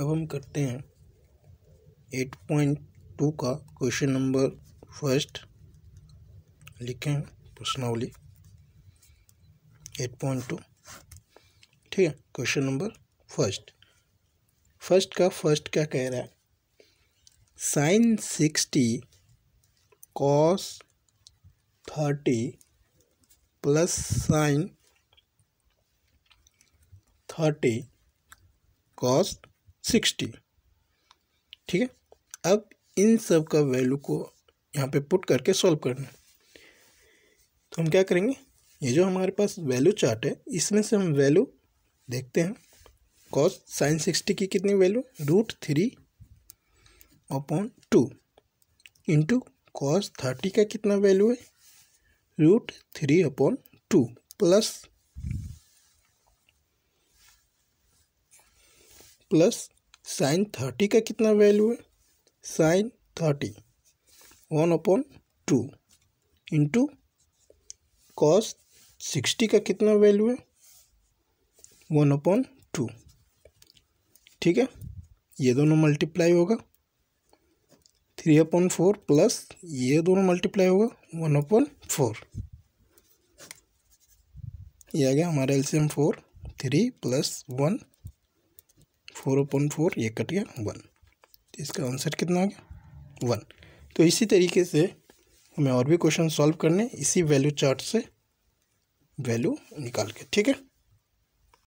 अब हम करते हैं एट पॉइंट टू का क्वेश्चन नंबर फर्स्ट लिखें प्रश्नावली एट पॉइंट टू ठीक है क्वेश्चन नंबर फर्स्ट फर्स्ट का फर्स्ट क्या कह रहा है sine sixty cos thirty plus sine thirty cos sixty ठीक है अब इन सब का वैल्यू को यहाँ पे पुट करके सॉल्व करना तो हम क्या करेंगे ये जो हमारे पास वैल्यू चार्ट है इसमें से हम वैल्यू देखते हैं कॉस साइन सिक्सटी की कितनी value root three upon two into cos thirty का कितना वैल्यू है root three upon two plus plus sine thirty का कितना वैल्यू है sine thirty one upon two into cos sixty का कितना वैल्यू है वन अपॉन टू ठीक है ये दोनों मल्टीप्लाई होगा थ्री अपॉन फोर प्लस ये दोनों मल्टीप्लाई होगा वन अपॉन फोर ये आ गया हमारा एल्सियम four three plus one four upon four ये कट गया वन तो इसका आंसर कितना आ गया वन तो इसी तरीके से हमें और भी क्वेश्चन सॉल्व करने इसी वैल्यू चार्ट से वैल्यू निकाल के ठीक है